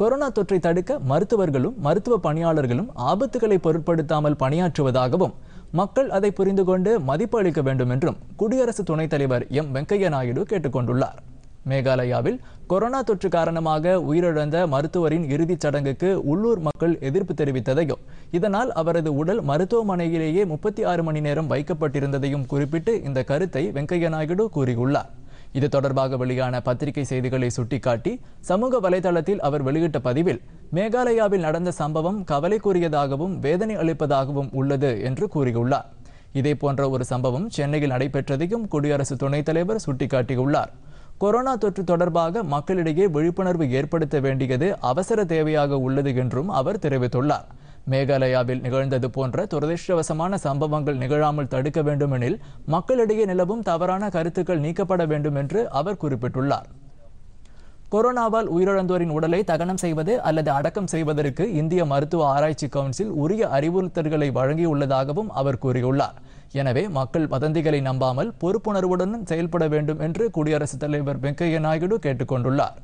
corona தொற்றை தடுக்க மருத்துவர்களும் மருத்துவ பணியாளர்களும் ஆபத்துகளை பொருட்படுத்தாமல் பணியாற்றுவதாகவும் மக்கள் அதை புரிந்து கொண்டு மதிப்பு அளிக்க வேண்டும் என்றும் குடியரசு துணைத் தலைவர் எம் வெங்கையா நாயுடு கேட்டுக்கொண்டுள்ளார் மேகாலயாவில் கொரோனா தொற்று காரணமாக உயிரிழந்த மருத்துவரின் இறுதிச் சடங்குக்கு உள்ளூர் மக்கள் எதிர்ப்பு தெரிவித்ததையும் இதனால் அவரது உடல் மருத்துவமனையிலேயே முப்பத்தி ஆறு மணி நேரம் வைக்கப்பட்டிருந்ததையும் குறிப்பிட்டு இந்த கருத்தை வெங்கையா நாயுடு கூறியுள்ளார் இது தொடர்பாக வெளியான பத்திரிகை செய்திகளை சுட்டிக்காட்டி சமூக வலைதளத்தில் அவர் வெளியிட்ட பதிவில் மேகாலயாவில் நடந்த சம்பவம் கவலைக்குரியதாகவும் வேதனை அளிப்பதாகவும் உள்ளது என்று கூறியுள்ளார் இதே போன்ற ஒரு சம்பவம் சென்னையில் நடைபெற்றதையும் குடியரசு துணைத் தலைவர் சுட்டிக்காட்டியுள்ளார் கொரோனா தொற்று தொடர்பாக மக்களிடையே விழிப்புணர்வு ஏற்படுத்த வேண்டியது அவசர தேவையாக உள்ளது என்றும் அவர் தெரிவித்துள்ளார் மேகாலயாவில் நிகழ்ந்தது போன்ற துரதிருஷ்டவசமான சம்பவங்கள் நிகழாமல் தடுக்க வேண்டுமெனில் மக்களிடையே நிலவும் தவறான கருத்துக்கள் நீக்கப்பட வேண்டும் என்று அவர் குறிப்பிட்டுள்ளார் கொரோனாவால் உயிரிழந்தோரின் உடலை தகனம் செய்வது அல்லது அடக்கம் செய்வதற்கு இந்திய மருத்துவ ஆராய்ச்சி கவுன்சில் உரிய அறிவுறுத்தல்களை வழங்கியுள்ளதாகவும் அவர் கூறியுள்ளார் எனவே மக்கள் வதந்திகளை நம்பாமல் பொறுப்புணர்வுடன் செயல்பட வேண்டும் என்று குடியரசுத் தலைவர் வெங்கையா நாயுடு கேட்டுக்கொண்டுள்ளார்